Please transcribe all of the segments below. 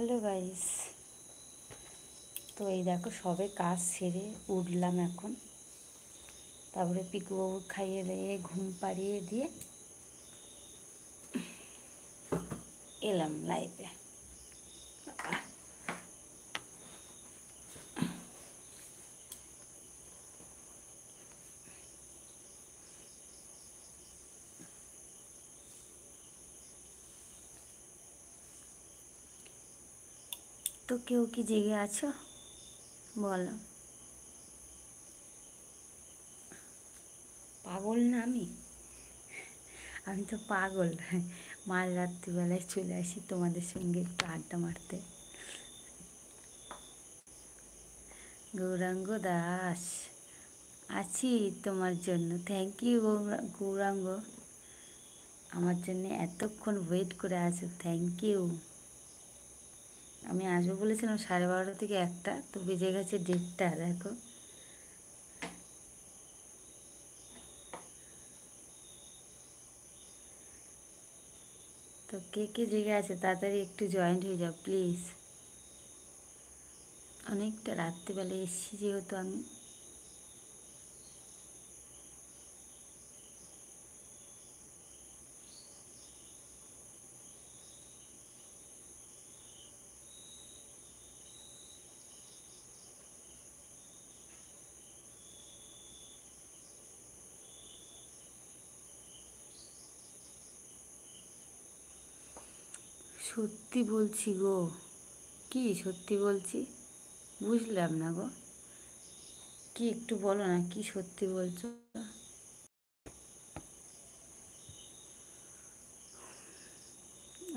hello guys তো এই দেখো সবে কাজ সেরে উঠলাম এখন তারপরে বাবু খাইয়ে দিয়ে ঘুম পাড়িয়ে দিয়ে এলাম লাইফে কেউ কি জেগে আছো বলো পাগল না আমি আমি তো পাগল মাঝ রাত্রিবেলায় চলে আসি তোমাদের সঙ্গে একটু আড্ডা মারতে গৌরাঙ্গ দাস আছি তোমার জন্য থ্যাংক ইউ গৌরাঙ্গ আমার জন্য এতক্ষণ ওয়েট করে আছো থ্যাংক ইউ আমি আসবো বলেছিলাম সাড়ে বারোটা থেকে একটা তো বেজে গেছে ডেটটা দেখো তো কে কে জেগে আছে তাড়াতাড়ি একটু জয়েন্ট হয়ে যাও প্লিজ অনেকটা রাত্রিবেলা এসেছি যেহেতু আমি সত্যি বলছি গো কি সত্যি বলছি বুঝলাম না গো কি একটু বলো না কি সত্যি বলছো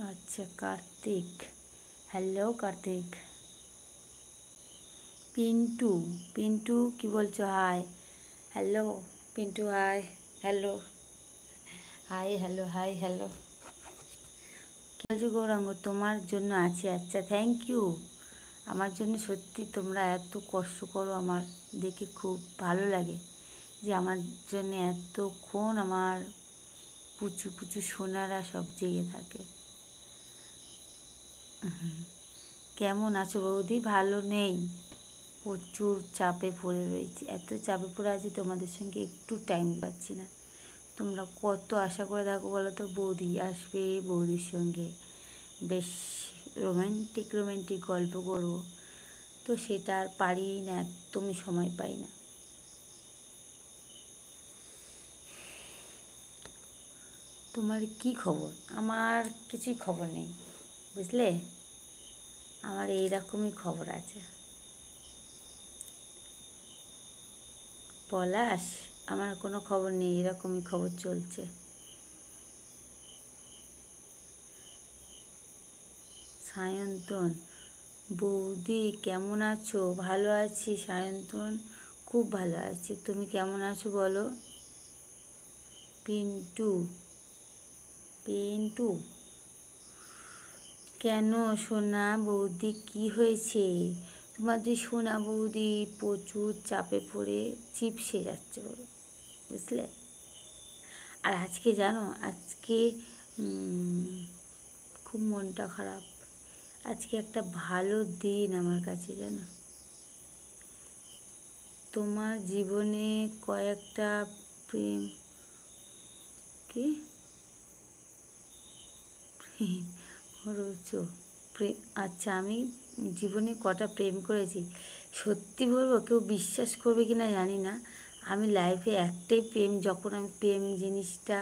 আচ্ছা কার্তিক হ্যালো কার্তিক পিন্টু পিন্টু কি বলছো hi hello Pintu hi hello hi hello hi hello বলছি গৌরাঙ্গ তোমার জন্য আছি আচ্ছা থ্যাংক ইউ আমার জন্য সত্যি তোমরা এত কষ্ট করো আমার দেখে খুব ভালো লাগে যে আমার জন্য এতক্ষণ আমার পুচু পুচু সোনারা সব জেগে থাকে কেমন আছো বৌদি ভালো নেই প্রচুর চাপে পড়ে রয়েছে এত চাপে পড়ে আছে তোমাদের সঙ্গে একটু টাইম পাচ্ছি না তোমরা কত আশা করে থাকো বলো তো বৌদি আসবে বৌদির সঙ্গে বেশ রোম্যান্টিক রোম্যান্টিক গল্প করবো তো সেটা আর পারি না একদমই সময় পাই না তোমার কি খবর আমার কিছুই খবর নেই বুঝলে আমার এইরকমই খবর আছে পলাশ আমার কোনো খবর নেই এরকমই খবর চলছে সায়ন্তন বৌদি কেমন আছো ভালো আছি সায়ন্তন খুব ভালো আছি তুমি কেমন আছো বলো পিন্টু পিন্টু কেন সোনা বৌদি কি হয়েছে তোমাদের সোনা বৌদি প্রচুর চাপে পড়ে চিপসে যাচ্ছে বলে বুঝলে আর আজকে জানো আজকে খুব মনটা খারাপ আজকে একটা ভালো দিন আমার কাছে জানো তোমার জীবনে কয়েকটা প্রেম কি খরচ আচ্ছা আমি জীবনে কটা প্রেম করেছি সত্যি বলবো কেউ বিশ্বাস করবে কি না জানি না আমি লাইফে একটাই প্রেম যখন আমি প্রেম জিনিসটা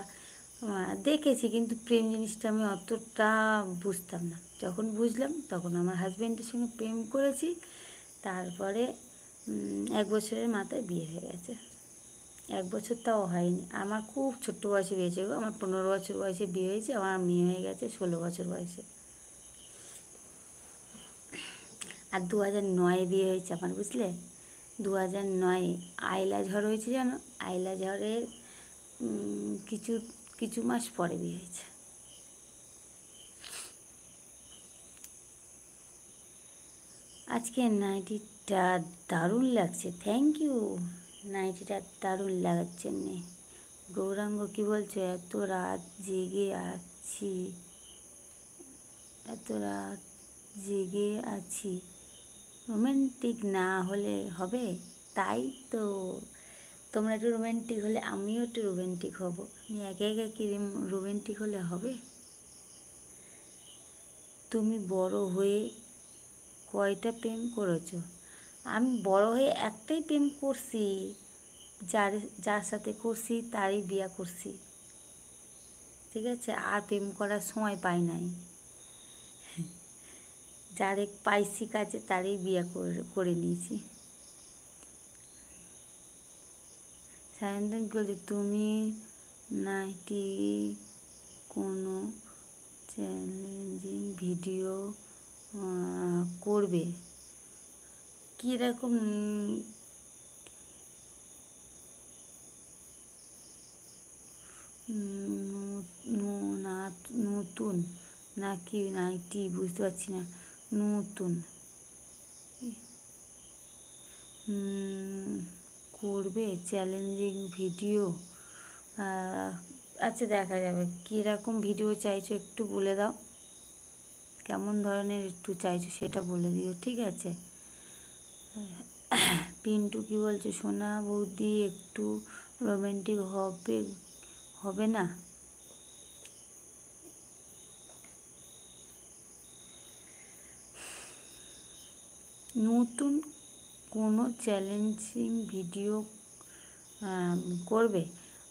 দেখেছি কিন্তু প্রেম জিনিসটা আমি অতটা বুঝতাম না যখন বুঝলাম তখন আমার হাজব্যান্ডের সঙ্গে প্রেম করেছি তারপরে এক বছরের মাথায় বিয়ে হয়ে গেছে এক বছর তাও হয়নি আমার খুব ছোট্ট বয়সে বিয়ে আমার পনেরো বছর বয়সে বিয়ে হয়েছে আমার মেয়ে হয়ে গেছে ষোলো বছর বয়সে আর দু হাজার নয়ে বিয়ে হয়েছে আমার বুঝলে দু হাজার নয়ে ঝড় হয়েছে জানো আইলা ঝড়ের কিছু কিছু মাস পরে বিয়ে হয়েছে আজকে নাইটিটা দারুণ লাগছে থ্যাংক ইউ নাইটিটা দারুণ লাগার জন্যে গৌরাঙ্গ কী বলছো এত রাত জেগে আছি এত রাত জেগে আছি রোম্যান্টিক না হলে হবে তাই তো তোমরা একটু রোম্যান্টিক হলে আমিও একটু রোম্যান্টিক হব একে একে কি রোম্যান্টিক হলে হবে তুমি বড় হয়ে কয়টা প্রেম করেছ আমি বড় হয়ে একটাই প্রেম করছি যার যার সাথে করছি তারই বিয়া করছি ঠিক আছে আর প্রেম করার সময় পাই নাই যারে পাইছি কাজে তারই বিয়ে করে নিয়েছি সায়ন্তন বলে তুমি নাইটি কোনো চ্যালেঞ্জিং ভিডিও করবে কীরকম নতুন নাকি নাইটি বুঝতে পারছি না নতুন করবে চ্যালেঞ্জিং ভিডিও আচ্ছা দেখা যাবে কীরকম ভিডিও চাইছো একটু বলে দাও কেমন ধরনের একটু চাইছো সেটা বলে দিও ঠিক আছে পিন্টু কি বলছে সোনা বৌদি একটু রোমান্টিক হবে হবে না নতুন কোনো চ্যালেঞ্জিং ভিডিও করবে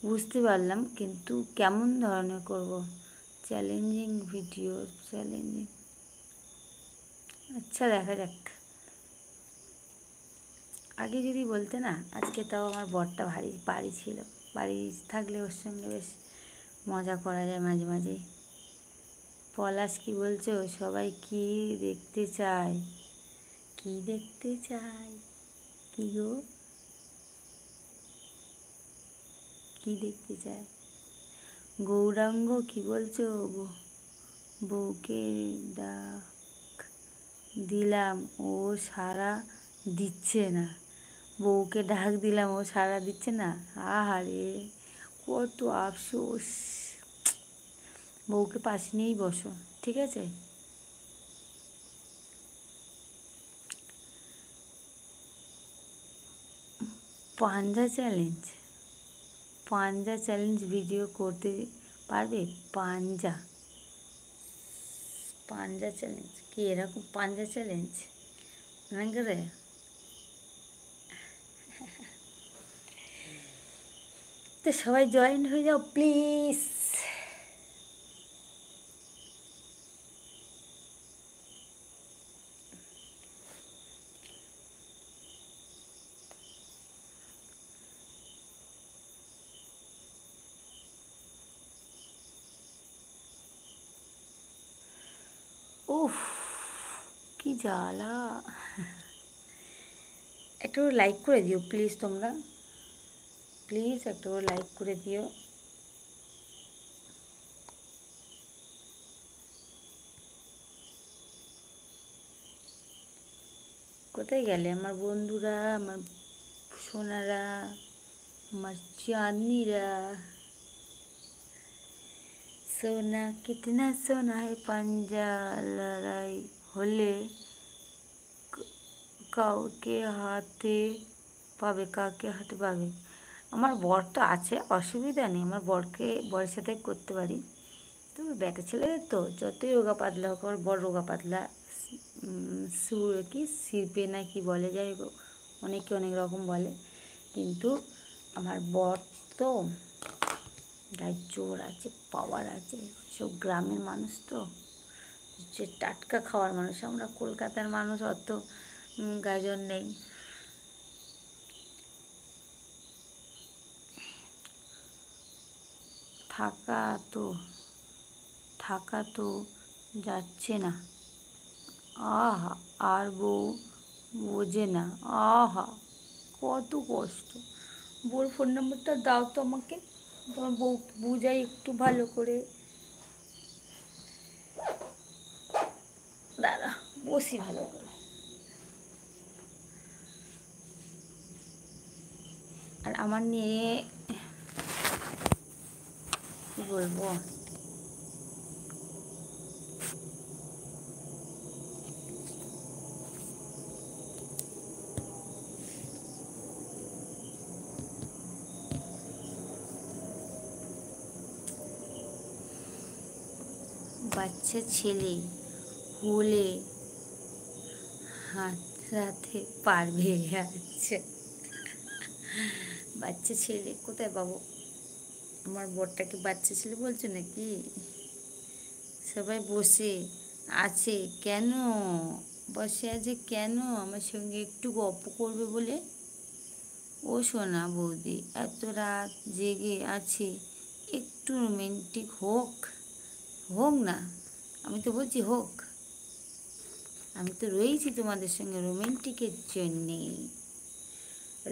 বুঝতে পারলাম কিন্তু কেমন ধরনের করব চ্যালেঞ্জিং ভিডিও চ্যালেঞ্জিং আচ্ছা দেখা যাক আগে যদি বলতে না আজকে তাও আমার বরটা ভারী বাড়ি ছিল বাড়ি থাকলে ওর সঙ্গে বেশ মজা করা যায় মাঝে মাঝে পলাশ কি বলছো সবাই কি দেখতে চায় কি দেখতে চাই কি গো কি দেখতে চাই গৌরাঙ্গ কি বলছো বউকে ডাক দিলাম ও সারা দিচ্ছে না বউকে ডাক দিলাম ও সারা দিচ্ছে না আহারে কত আফসোস বউকে পাশে নিয়েই বসো ঠিক আছে পাঞ্জা চ্যালেঞ্জ পাঞ্জা চ্যালেঞ্জ ভিডিও করতে পারবে পাঞ্জা পাঞ্জা চ্যালেঞ্জ কি এরকম পাঞ্জা চ্যালেঞ্জ নাঙ্গরে তো সবাই জয়েন হয়ে যাও প্লিজ উফ কি জ্বালা একটু লাইক করে দিও প্লিজ তোমরা প্লিজ একটু লাইক করে দিও কোথায় গেলে আমার বন্ধুরা আমার সোনারা আমার চাঁদনিরা সোনা কিতনা সোনায় পাঞ্জা লড়াই হলে কাউকে হাতে পাবে কাউকে হাতে পাবে আমার বর তো আছে অসুবিধা নেই আমার বরকে বরের সাথে করতে পারি তো ব্যাটা ছেলেদের তো যতই রোগা পাতলা হোক আমার বড় রোগা পাতলা সুর কি শিল্পে না কি বলে যাই অনেকে অনেক রকম বলে কিন্তু আমার বর তো গায়ে জোর আছে পাওয়ার আছে সব গ্রামের মানুষ তো যে টাটকা খাওয়ার মানুষ আমরা কলকাতার মানুষ অত গাজন নেই থাকা তো থাকা তো যাচ্ছে না আহা আর বউ বোঝে না আহা কত কষ্ট বউর ফোন নম্বরটা দাও তো আমাকে তোমার বউ বুঝাই একটু ভালো করে দাঁড়া বসি ভালো করে আর আমার নিয়ে কি বলবো বাচ্চা ছেলে হলে পার ভেঙে যাচ্ছে বাচ্চা ছেলে কোথায় পাবো আমার বরটাকে বাচ্চা ছেলে বলছো নাকি সবাই বসে আছে কেন বসে আছে কেন আমার সঙ্গে একটু গপ করবে বলে ও সোনা বৌদি এত রাত জেগে আছে একটু রোমেন্টিক হোক হোক না আমি তো বলছি হোক আমি তো রয়েছি তোমাদের সঙ্গে রোম্যান্টিকের জন্যে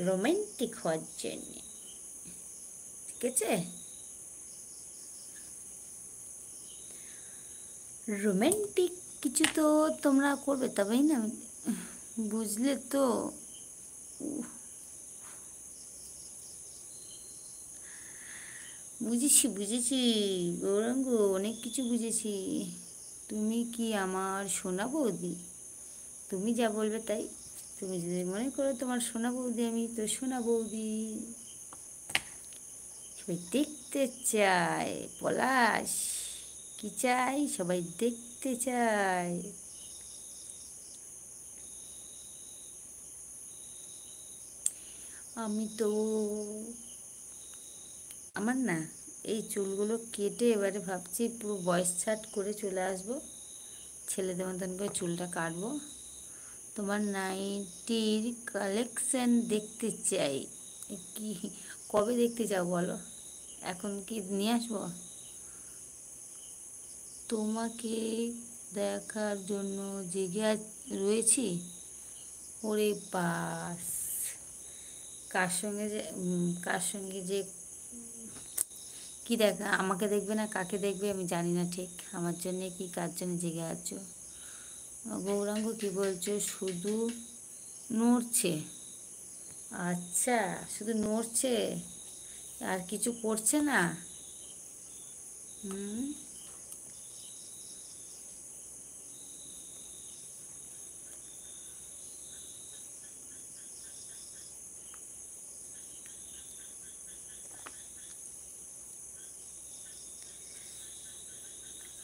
রোম্যান্টিক হওয়ার জন্যে ঠিক আছে রোম্যান্টিক কিছু তো তোমরা করবে তবেই না বুঝলে তো বুঝেছি বুঝেছি গৌরাঙ্গ অনেক কিছু বুঝেছি তুমি কি আমার সোনা বৌদি তুমি যা বলবে তাই তুমি যদি মনে করো তোমার সোনা বৌদি আমি তো সোনা বৌদি সবাই দেখতে চায় পলাশ কি চাই সবাই দেখতে চায় আমি তো আমার না এই চুলগুলো কেটে এবারে ভাবছি পুরো বয়স ছাট করে চলে আসব ছেলেদের মতন করে চুলটা কাটবো তোমার নাইটির কালেকশন দেখতে চাই কি কবে দেখতে চাও বলো এখন কি নিয়ে আসবো তোমাকে দেখার জন্য জেগে রয়েছি ওরে বাস কার সঙ্গে যে কার সঙ্গে যে কি দেখ আমাকে দেখবে না কাকে দেখবে আমি জানি না ঠিক আমার জন্য কি কার জন্য জেগে আছো গৌরাঙ্গ কি বলছো শুধু নড়ছে আচ্ছা শুধু নড়ছে আর কিছু করছে না হুম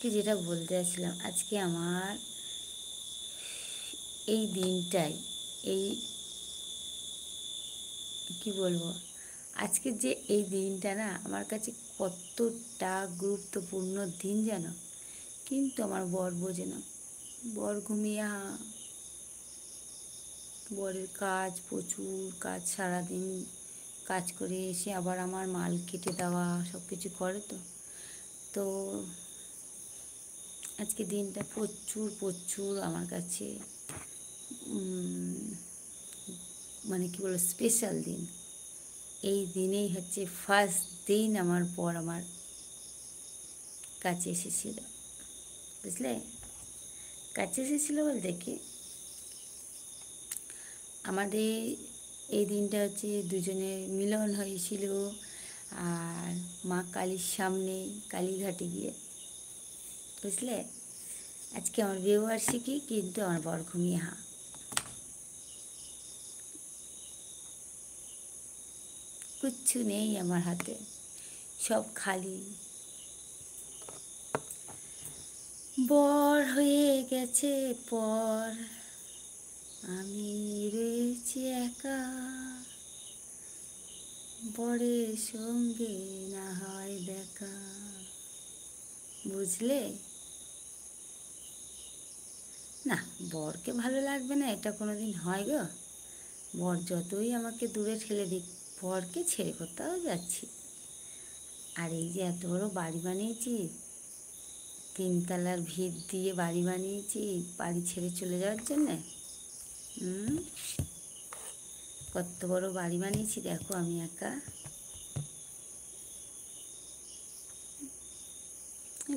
আজকে যেটা বলতে যাচ্ছিলাম আজকে আমার এই দিনটাই এই কি বলবো আজকে যে এই দিনটা না আমার কাছে কতটা গুরুত্বপূর্ণ দিন যেন কিন্তু আমার বর বোঝে না বর ঘুমিয়া বরের কাজ প্রচুর কাজ সারাদিন কাজ করে এসে আবার আমার মাল কেটে দেওয়া সব কিছু করে তো তো আজকে দিনটা প্রচুর প্রচুর আমার কাছে মানে কী বলবো স্পেশাল দিন এই দিনেই হচ্ছে ফার্স্ট দিন আমার পর আমার কাছে এসেছিল বুঝলে কাছে এসেছিল বলতে কি আমাদের এই দিনটা হচ্ছে দুজনের মিলন হয়েছিল আর মা কালীর সামনে কালীঘাটে গিয়ে বুঝলে আজকে আমার বিয়েবার্ষিকী কিন্তু আমার বর ঘুমিয়ে হা কিচ্ছু নেই আমার হাতে সব খালি বর হয়ে গেছে পর আমি রয়েছি একা বরের সঙ্গে না হয় দেখা বুঝলে না বরকে ভালো লাগবে না এটা কোনো দিন হয় গো বর যতই আমাকে দূরে ঠেলে দিক বরকে ছেড়ে কোথাও যাচ্ছি আর এই যে এত বড় বাড়ি বানিয়েছি তিনতলার ভিত দিয়ে বাড়ি বানিয়েছি বাড়ি ছেড়ে চলে যাওয়ার জন্যে কত বড় বাড়ি বানিয়েছি দেখো আমি একা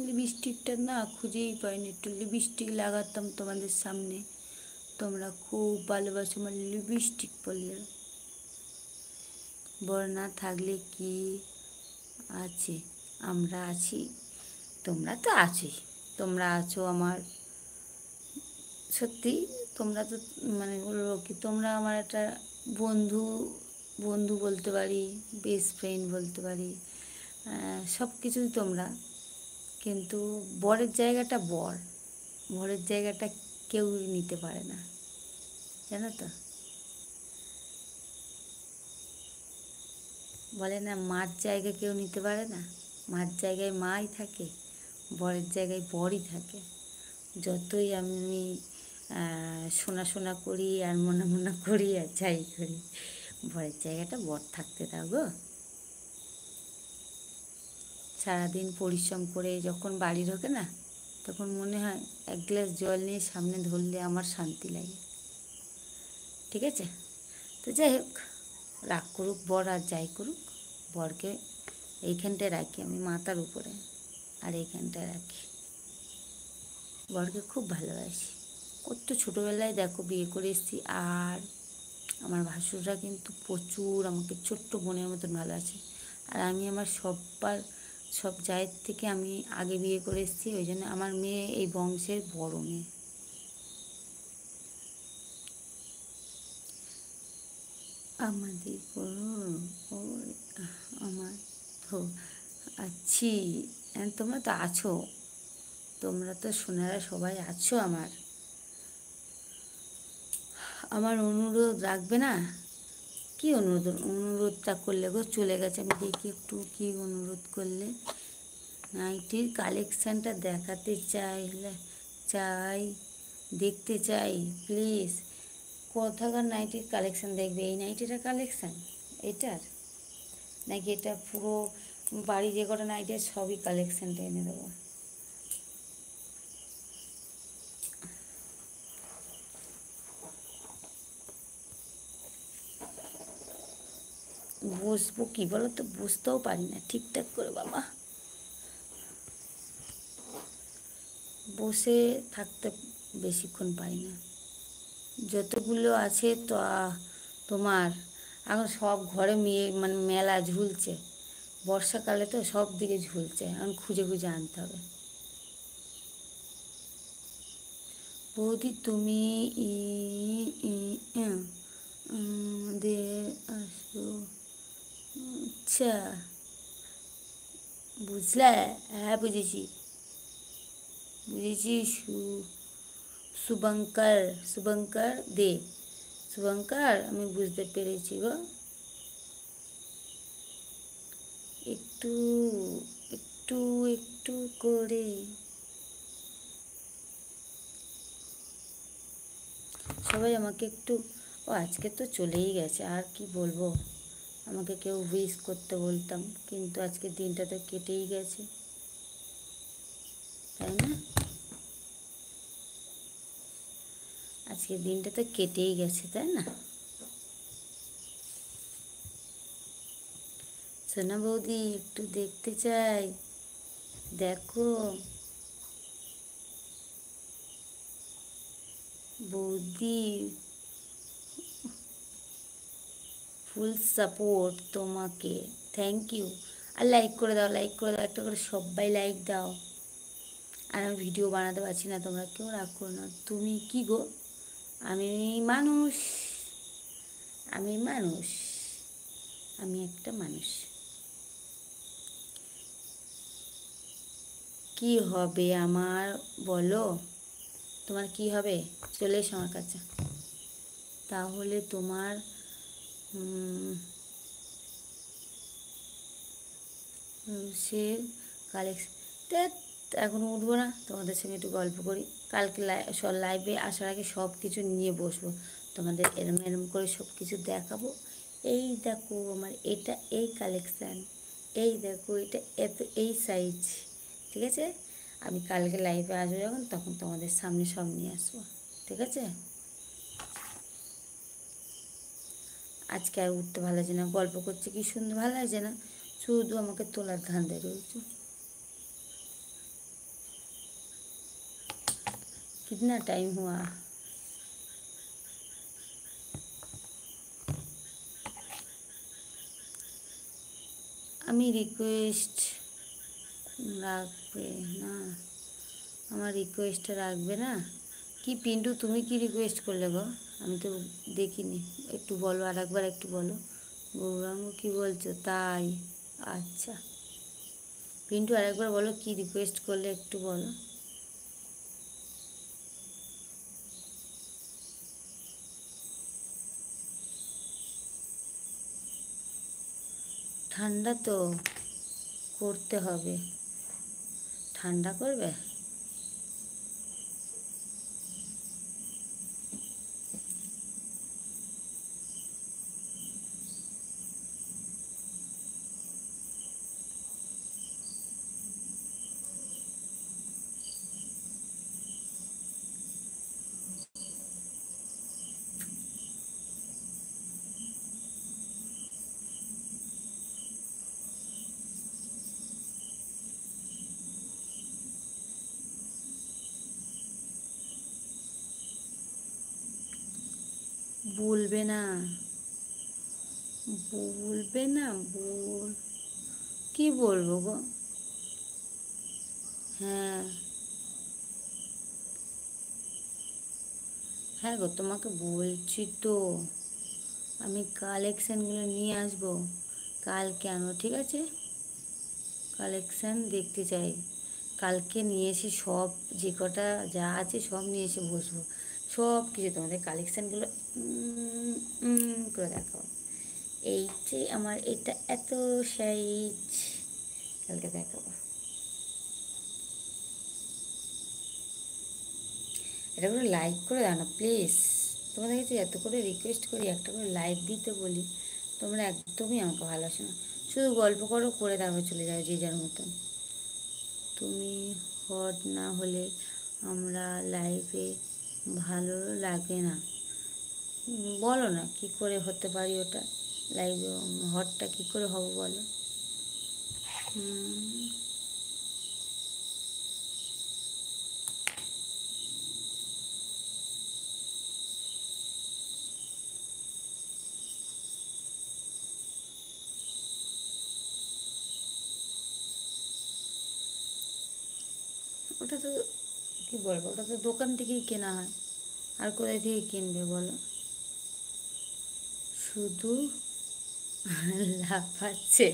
লিপস্টিকটা না খুঁজেই পাইনি একটু লিপস্টিক লাগাতাম তোমাদের সামনে তোমরা খুব ভালোবাসো আমার লিপস্টিক পরলে বর না থাকলে কি আছে আমরা আছি তোমরা তো আছোই তোমরা আছো আমার সত্যি তোমরা তো মানে বলবো কি তোমরা আমার একটা বন্ধু বন্ধু বলতে পারি বেস্ট ফ্রেন্ড বলতে পারি সব কিছুই তোমরা কিন্তু বরের জায়গাটা বর বরের জায়গাটা কেউ নিতে পারে না জানো তো বলে না মার জায়গা কেউ নিতে পারে না মার জায়গায় মাই থাকে বরের জায়গায় বরই থাকে যতই আমি শোনা শোনা করি আর মনে মনে করি আর যাই করি বরের জায়গাটা বর থাকতে দাও গো সারাদিন পরিশ্রম করে যখন বাড়ি ঢোকে না তখন মনে হয় এক গ্লাস জল নিয়ে সামনে ধরলে আমার শান্তি লাগে ঠিক আছে তো যাই হোক রাগ করুক বর আর যাই করুক বরকে এইখানটায় রাখি আমি মাতার উপরে আর এইখানটায় রাখি বরকে খুব ভালোবাসি কত ছোটোবেলায় দেখো বিয়ে করে এসেছি আর আমার ভাসুররা কিন্তু প্রচুর আমাকে ছোট্ট বোনের মতন ভালোবাসে আর আমি আমার সব্বার সব জায়ের থেকে আমি আগে বিয়ে করে এসেছি ওই জন্য আমার মেয়ে এই বংশের বড় মেয়ে আমাদের ও আমার তো আছি হ্যাঁ, তোমরা তো আছো তোমরা তো সোনারা সবাই আছো আমার আমার অনুরোধ রাখবে না কি অনুরোধ অনুরোধটা করলে গো চলে গেছে আমি দেখি একটু কি অনুরোধ করলে নাইটির কালেকশানটা দেখাতে চাই চাই দেখতে চাই প্লিজ কোথাকার নাইটির কালেকশান দেখবে এই নাইটিটা কালেকশান এটার নাকি এটা পুরো বাড়ি যে কটা নাইটের সবই কালেকশানটা এনে দেবো বসবো কি বলো তো বুঝতেও পারি না ঠিকঠাক করে বাবা বসে থাকতে বেশিক্ষণ পারি না যতগুলো আছে তো তোমার এখন সব ঘরে মেয়ে মানে মেলা ঝুলছে বর্ষাকালে তো সব দিকে ঝুলছে এখন খুঁজে খুঁজে আনতে হবে বৌদি তুমি ই দে আসো ছ বুঝলে হ্যাঁ বুঝেছি বুঝেছি সুভঙ্কর সুভঙ্কর দে সুভঙ্কর আমি বুঝতে পেরেছি তো একটু একটু একটু করে তবে আজকে তো চলেই গেছে আর কি বলবো আমাকে কেউ উইশ করতে বলতাম কিন্তু আজকে দিনটা তো কেটেই গেছে তাই না আজকে দিনটা তো কেটেই গেছে তাই না সোনা বৌদি একটু দেখতে চাই দেখো বৌদি ফুল সাপোর্ট তোমাকে থ্যাংক ইউ আর লাইক করে দাও লাইক করে দাও একটা করে সবাই লাইক দাও আর আমি ভিডিও বানাতে পারছি না তোমরা কেউ রাগ করো না তুমি কি গো আমি মানুষ আমি মানুষ আমি একটা মানুষ কি হবে আমার বলো তোমার কি হবে চলে এসো আমার কাছে তাহলে তোমার সে কালেকশন এখন উঠবো না তোমাদের সঙ্গে একটু গল্প করি কালকে লাইভে আসার আগে সব কিছু নিয়ে বসবো তোমাদের এরম এরম করে সব কিছু দেখাবো এই দেখো আমার এটা এই কালেকশান এই দেখো এটা এত এই সাইজ ঠিক আছে আমি কালকে লাইভে আসবো যখন তখন তোমাদের সামনে সব নিয়ে আসবো ঠিক আছে আজকে আর উঠতে ভালো লাগছে না গল্প করছে কি সুন্দর ভালো লাগছে না শুধু আমাকে তোলার দেয় রয়েছে कितना টাইম হওয়া আমি রিকোয়েস্ট রাখবে না আমার রিকোয়েস্টটা রাখবে না কি পিন্টু তুমি কি রিকোয়েস্ট করলে গো আমি তো দেখিনি একটু বলো আর একবার একটু বলো গৌরাঙ্গ কি বলছো তাই আচ্ছা পিন্টু আর একবার বলো কি রিকোয়েস্ট করলে একটু বলো ঠান্ডা তো করতে হবে ঠান্ডা করবে বলবে না বলবে না বল কি বলবো গো হ্যাঁ হ্যাঁ গো তোমাকে বলছি তো আমি কালেকশানগুলো নিয়ে আসবো কালকে আনো ঠিক আছে কালেকশান দেখতে চাই কালকে নিয়ে এসে সব যে কটা যা আছে সব নিয়ে এসে বসবো সব কিছু তোমাদের কালেকশানগুলো করে দেখাও এই যে আমার এটা এত সাইজ কালকে দেখাবো এটা করে লাইক করে দাও না প্লিজ তোমাদের কাছে এত করে রিকোয়েস্ট করি একটা করে লাইক দিতে বলি তোমরা একদমই আমাকে ভালোবাসো না শুধু গল্প করো করে দাও চলে যাও যে যার মতন তুমি হট না হলে আমরা লাইফে ভালো লাগে না বলো না কি করে হতে পারি ওটা লাইভ হটটা কি করে হব বলো ওটা তো কি বলবো ওটা তো দোকান থেকেই কেনা হয় আর কোথায় থেকে কিনবে বলো শুধু লাফাচ্ছে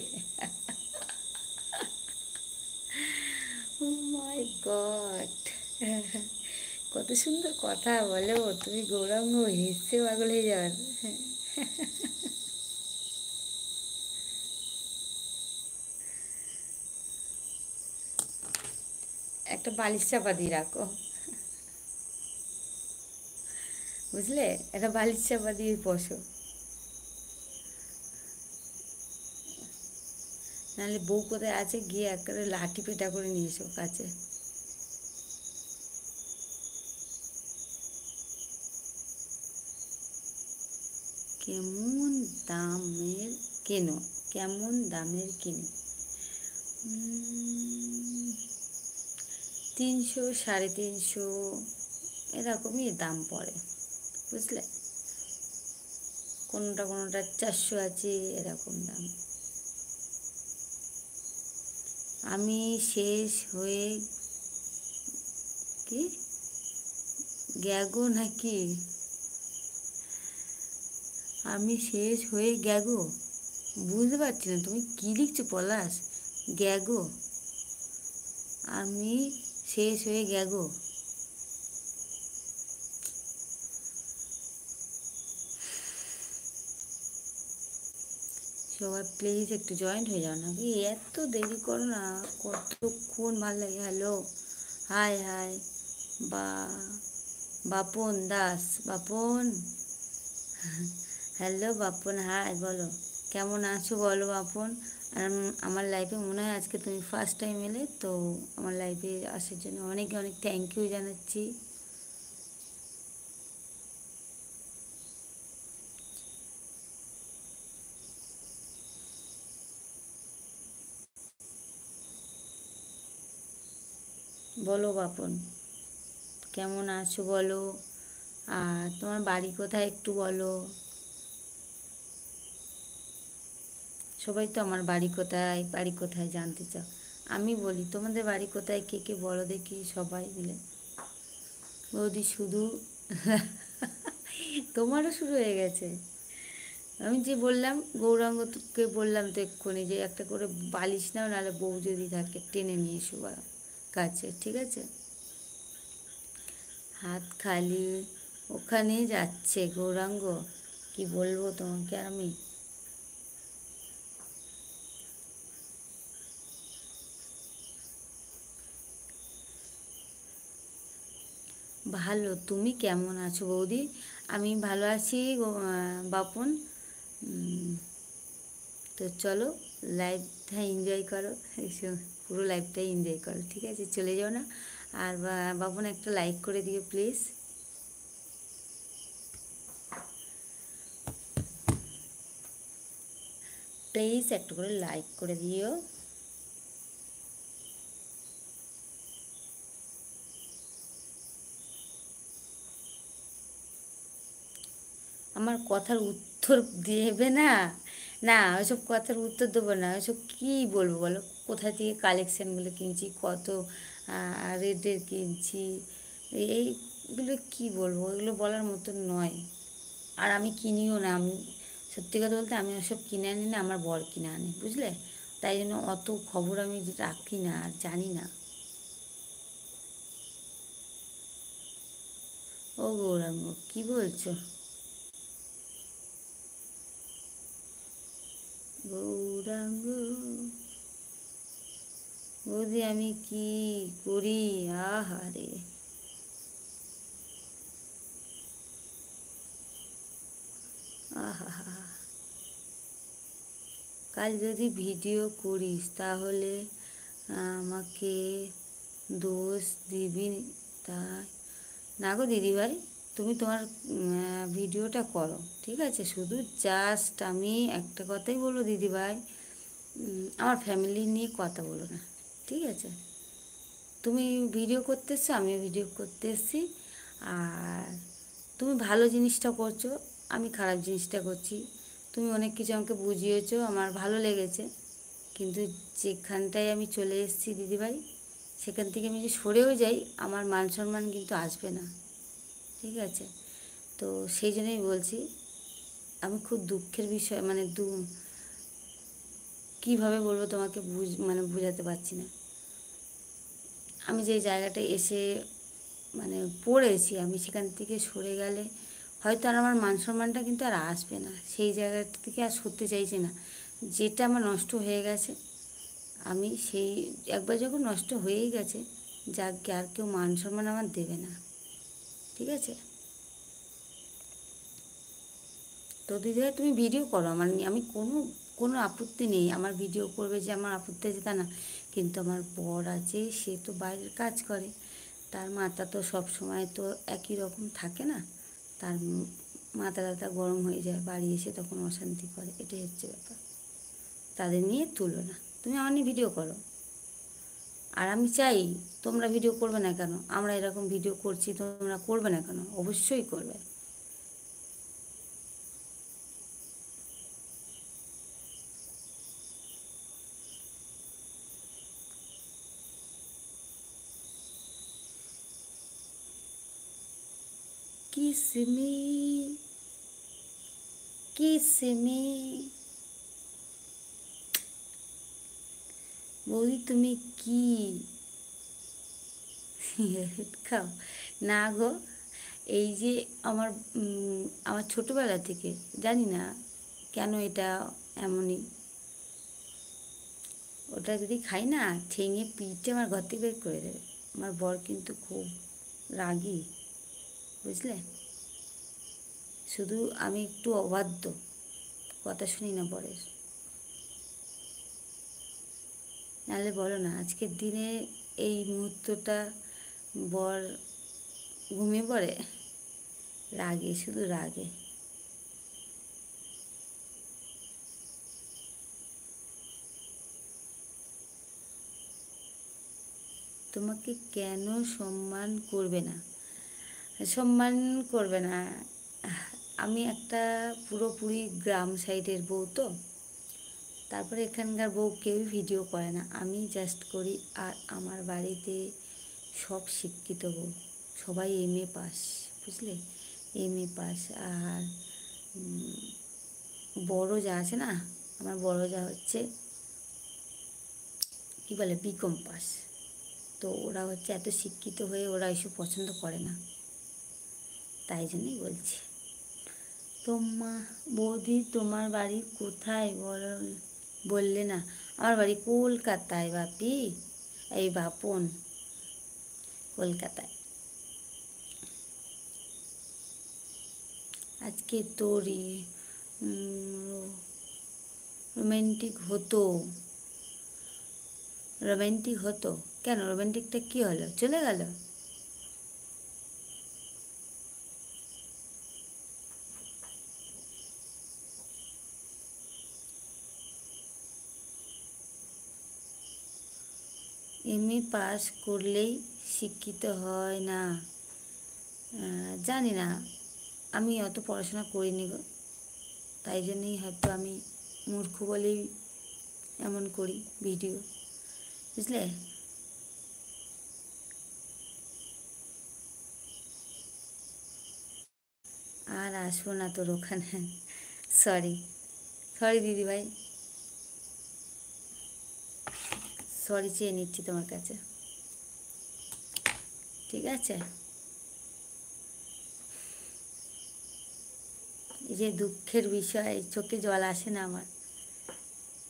মাই গড কত সুন্দর কথা বলে ও তুমি গৌরাঙ্গ হেসে পাগল হয়ে যান একটা বালিশ চাপা দিয়ে রাখো বুঝলে একটা বালিশ চাপা দিয়ে বসো নাহলে বউ কোথায় আছে গিয়ে একবারে লাঠি পেটা করে নিয়ে এসো কাছে কেমন দামের কেনো কেমন দামের কিনে তিনশো সাড়ে তিনশো এরকমই দাম পড়ে বুঝলে কোনোটা কোনোটা চারশো আছে এরকম দাম আমি শেষ হয়ে কি গ্যাগো নাকি আমি শেষ হয়ে গ্যাগো বুঝতে পারছি না তুমি কী লিখছো পলাশ গ্যাগো আমি শেষ হয়ে গ্যাগো সবাই প্লিজ একটু জয়েন্ট হয়ে যাও না এত দেরি করো না কতক্ষণ ভালো লাগে হ্যালো হাই হাই বা বাপন দাস বাপন হ্যালো বাপন হাই বলো কেমন আছো বলো বাপন আমার লাইফে মনে হয় আজকে তুমি ফার্স্ট টাইম এলে তো আমার লাইফে আসার জন্য অনেক অনেক থ্যাংক ইউ জানাচ্ছি বলো বাপন কেমন আছো বলো আর তোমার বাড়ি কোথায় একটু বলো সবাই তো আমার বাড়ি কোথায় বাড়ি কোথায় জানতে চাও আমি বলি তোমাদের বাড়ি কোথায় কে কে বলো দেখি সবাই মিলে বৌদি শুধু তোমারও শুরু হয়ে গেছে আমি যে বললাম গৌরাঙ্গকে বললাম তো এক্ষুনি যে একটা করে বালিশ নাও নাহলে বউ যদি থাকে টেনে নিয়ে এসো কাছে ঠিক আছে হাত খালি ওখানে যাচ্ছে গৌরাঙ্গ কি বলবো তোমাকে আমি ভালো তুমি কেমন আছো বৌদি আমি ভালো আছি বাপন তো চলো লাইফটা এনজয় করো পুরো লাইফটাই এনজয় করো ঠিক আছে চলে যাও না আর বাবন একটা লাইক করে দিও প্লিজ প্লিজ একটা করে লাইক করে দিও আমার কথার উত্তর দেবে না না ওইসব কথার উত্তর দেবো না ওইসব কী বলবো বলো কোথা থেকে কালেকশানগুলো কিনছি কত রেটের কিনছি এইগুলো কি বলবো ওইগুলো বলার মতো নয় আর আমি কিনিও না আমি সত্যি কথা বলতে আমি ওসব কিনে আনি না আমার বর কিনে আনি বুঝলে তাই জন্য অত খবর আমি রাখি না আর জানি না ও গৌরাঙ্গ কী বলছো গৌরাঙ্গ বৌদি আমি কি করি আহারে আহা কাল যদি ভিডিও করিস তাহলে আমাকে দোষ দিবি তা না গো দিদিভাই তুমি তোমার ভিডিওটা করো ঠিক আছে শুধু জাস্ট আমি একটা কথাই বলবো দিদিভাই আমার ফ্যামিলি নিয়ে কথা বলো না ঠিক আছে তুমি ভিডিও করতে এসছো আমি ভিডিও করতে এসছি আর তুমি ভালো জিনিসটা করছো আমি খারাপ জিনিসটা করছি তুমি অনেক কিছু আমাকে বুঝিয়েছো আমার ভালো লেগেছে কিন্তু যেখানটায় আমি চলে এসেছি দিদিভাই সেখান থেকে আমি যে সরেও যাই আমার মান সম্মান কিন্তু আসবে না ঠিক আছে তো সেই জন্যই বলছি আমি খুব দুঃখের বিষয় মানে দু কীভাবে বলবো তোমাকে বুঝ মানে বোঝাতে পারছি না আমি যে জায়গাটা এসে মানে পড়েছি আমি সেখান থেকে সরে গেলে হয়তো আর আমার মান সম্মানটা কিন্তু আর আসবে না সেই জায়গা থেকে আর সরতে চাইছি না যেটা আমার নষ্ট হয়ে গেছে আমি সেই একবার যখন নষ্ট হয়েই গেছে যাকে আর কেউ মান সম্মান আমার দেবে না ঠিক আছে তো দিদিভাই তুমি ভিডিও করো আমার আমি কোনো কোনো আপত্তি নেই আমার ভিডিও করবে যে আমার আপত্তি আছে তা না কিন্তু আমার বর আছে সে তো বাইরের কাজ করে তার মাথা তো সব সময় তো একই রকম থাকে না তার মাথা টাথা গরম হয়ে যায় বাড়ি এসে তখন অশান্তি করে এটাই হচ্ছে ব্যাপার তাদের নিয়ে তুলো না তুমি আমার ভিডিও করো আর আমি চাই তোমরা ভিডিও করবে না কেন আমরা এরকম ভিডিও করছি তোমরা করবে না কেন অবশ্যই করবে কিসমি কিসমি বৌদি তুমি কি খাও না গো এই যে আমার আমার ছোটোবেলা থেকে জানি না কেন এটা এমনই ওটা যদি খাই না ঠেঙে পিঠে আমার ঘর থেকে বের করে দেবে আমার বর কিন্তু খুব রাগি বুঝলে শুধু আমি একটু অবাধ্য কথা শুনি না বরের নাহলে বলো না আজকের দিনে এই মুহূর্তটা বর ঘুমিয়ে পড়ে রাগে শুধু রাগে তোমাকে কেন সম্মান করবে না সম্মান করবে না আমি একটা পুরোপুরি গ্রাম সাইডের বউ তো তারপরে এখানকার বউ কেউই ভিডিও করে না আমি জাস্ট করি আর আমার বাড়িতে সব শিক্ষিত বউ সবাই এম এ পাস বুঝলে এম এ পাস আর বড় যা আছে না আমার বড় যা হচ্ছে কী বলে বিকম পাস তো ওরা হচ্ছে এত শিক্ষিত হয়ে ওরা এসব পছন্দ করে না তাই জন্যই বলছি তোমা বৌদি তোমার বাড়ি কোথায় বলো বললে না আমার বাড়ি কলকাতায় বাপি এই বাপন কলকাতায় আজকে তোরই রোম্যান্টিক হতো রোম্যান্টিক হতো কেন রোম্যান্টিকটা কি হলো চলে গেলো এমনি পাস করলেই শিক্ষিত হয় না জানি না আমি অত পড়াশোনা করিনি গো তাই জন্যই হয়তো আমি মূর্খ বলেই এমন করি ভিডিও বুঝলে আর আসবো না তোর ওখানে সরি সরি দিদিভাই সরি চেয়ে নিচ্ছি তোমার কাছে ঠিক আছে এই যে দুঃখের বিষয় চোখে জল আসে না আমার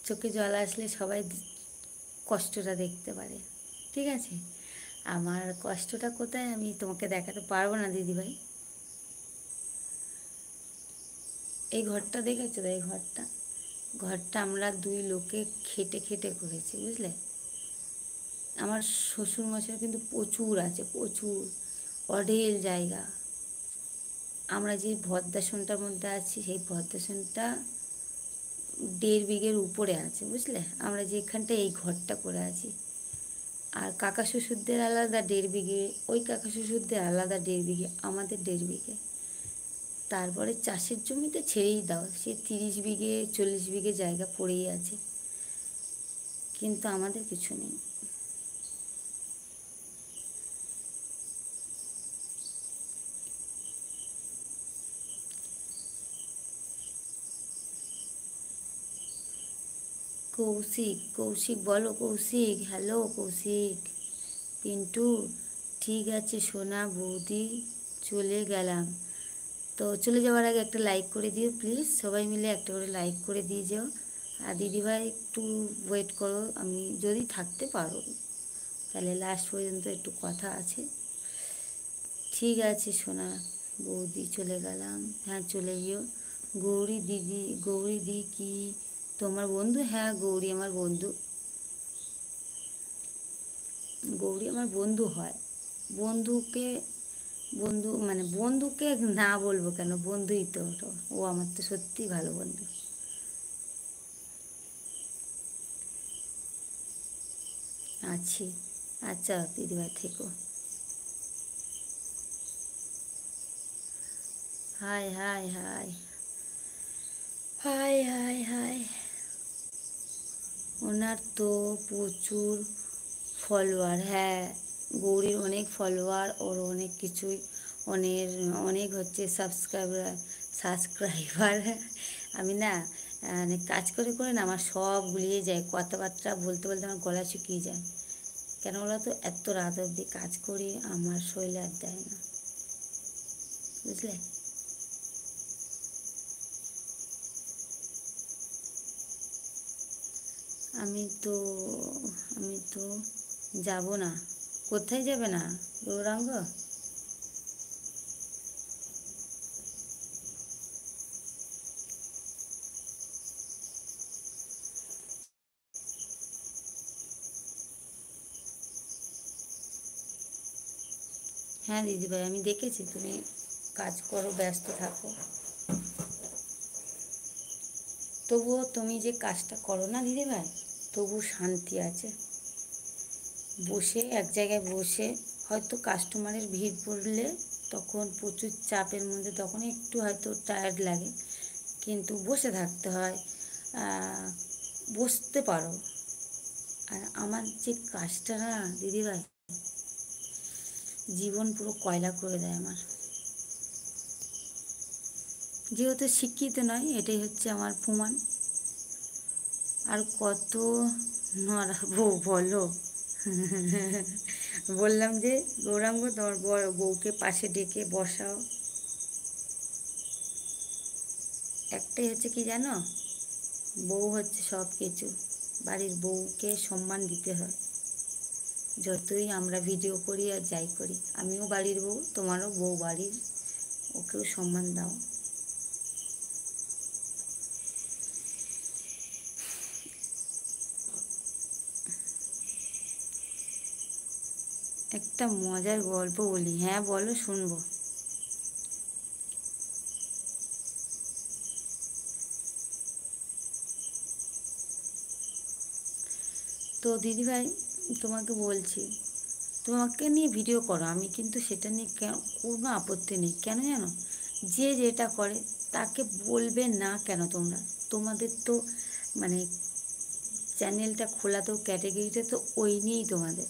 চোখে জল আসলে সবাই কষ্টটা দেখতে পারে ঠিক আছে আমার কষ্টটা কোথায় আমি তোমাকে দেখাতে পারবো না দিদিভাই এই ঘরটা দেখেছো এই ঘরটা ঘরটা আমরা দুই লোকে খেটে খেটে করেছি বুঝলে আমার শ্বশুরমশাই কিন্তু প্রচুর আছে প্রচুর অঢেল জায়গা আমরা যে ভদ্রাসনটার মধ্যে আছি সেই ভদ্রাসনটা দেড় বিঘের উপরে আছে বুঝলে আমরা যে এখানটায় এই ঘরটা করে আছি আর কাকা শ্বশুরদের আলাদা দেড় বিঘে ওই কাকা শ্বশুরদের আলাদা দেড় বিঘে আমাদের দেড় বিঘে তারপরে চাষের জমিতে ছেড়েই দাও সে তিরিশ বিঘে চল্লিশ বিঘে জায়গা পড়েই আছে কিন্তু আমাদের কিছু নেই কৌশিক কৌশিক বলো কৌশিক হ্যালো কৌশিক পিন্টু ঠিক আছে সোনা বৌদি চলে গেলাম তো চলে যাওয়ার আগে একটা লাইক করে দিও প্লিজ সবাই মিলে একটা করে লাইক করে দিয়ে যাও আর দিদিভাই একটু ওয়েট করো আমি যদি থাকতে পারো তাহলে লাস্ট পর্যন্ত একটু কথা আছে ঠিক আছে সোনা বৌদি চলে গেলাম হ্যাঁ চলে গিয়েও গৌরী দিদি গৌরী দি কী তো আমার বন্ধু হ্যাঁ গৌরী আমার বন্ধু গৌরী আমার বন্ধু হয় বন্ধুকে বন্ধু মানে বন্ধুকে না বলবো কেন বন্ধুই তো ও আমার তো সত্যি ভালো বন্ধু আছি আচ্ছা দিদিভাই থেকো hi hi hi hi hi hi ওনার তো প্রচুর ফলোয়ার হ্যাঁ গৌরীর অনেক ফলোয়ার ওর অনেক কিছুই অনেক অনেক হচ্ছে সাবস্ক্রাইবার সাবস্ক্রাইবার আমি না মানে কাজ করে করে না আমার সব গুলিয়ে যায় কথাবার্তা বলতে বলতে আমার গলা শুকিয়ে যায় কেন ওরা তো এত রাত অবধি কাজ করি আমার শরীর আর দেয় না বুঝলে আমি তো আমি তো যাব না কোথায় যাবে না গৌরাঙ্গ হ্যাঁ দিদিভাই আমি দেখেছি তুমি কাজ করো ব্যস্ত থাকো তবুও তুমি যে কাজটা করো না দিদিভাই তবু শান্তি আছে বসে এক জায়গায় বসে হয়তো কাস্টমারের ভিড় পড়লে তখন প্রচুর চাপের মধ্যে তখন একটু হয়তো টায়ার্ড লাগে কিন্তু বসে থাকতে হয় বসতে পারো আর আমার যে কাজটা না দিদিভাই জীবন পুরো কয়লা করে দেয় আমার যেহেতু শিক্ষিত নয় এটাই হচ্ছে আমার প্রমাণ আর কত নড়াবো বলো বললাম যে গৌরাঙ্গ তোমার বউকে পাশে ডেকে বসাও একটাই হচ্ছে কি জানো বউ হচ্ছে সব কিছু বাড়ির বউকে সম্মান দিতে হয় যতই আমরা ভিডিও করি আর যাই করি আমিও বাড়ির বউ তোমারও বউ বাড়ির ওকেও সম্মান দাও একটা মজার গল্প বলি হ্যাঁ বলো শুনবো তো দিদিভাই তোমাকে বলছি তোমাকে নিয়ে ভিডিও করো আমি কিন্তু সেটা নিয়ে কেন কোনো আপত্তি নেই কেন জানো যে যেটা করে তাকে বলবে না কেন তোমরা তোমাদের তো মানে চ্যানেলটা খোলা তো ক্যাটাগরিটা তো ওই নিয়েই তোমাদের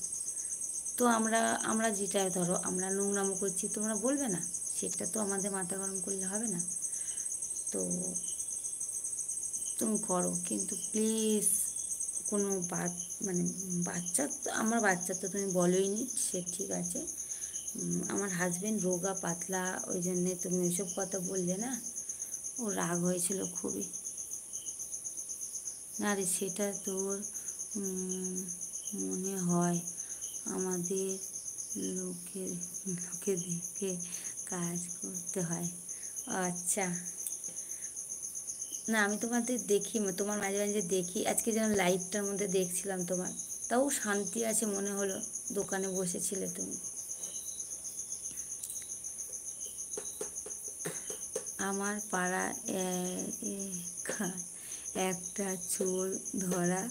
তো আমরা আমরা যেটা ধরো আমরা নোংরামো করছি তোমরা বলবে না সেটা তো আমাদের মাথা গরম করলে হবে না তো তুমি করো কিন্তু প্লিজ কোনো মানে বাচ্চা তো আমার বাচ্চা তো তুমি বলোই নি সে ঠিক আছে আমার হাজব্যান্ড রোগা পাতলা ওই জন্যে তুমি ওইসব কথা বললে না ও রাগ হয়েছিল খুবই না রে সেটা তোর মনে হয় আমাদের লোকের লোকেদেরকে কাজ করতে হয় আচ্ছা না আমি তোমাদের দেখি তোমার মাঝে মাঝে দেখি আজকে যেন লাইটটার মধ্যে দেখছিলাম তোমার তাও শান্তি আছে মনে হলো দোকানে বসেছিলে তুমি আমার পাড়া একটা চোর ধরা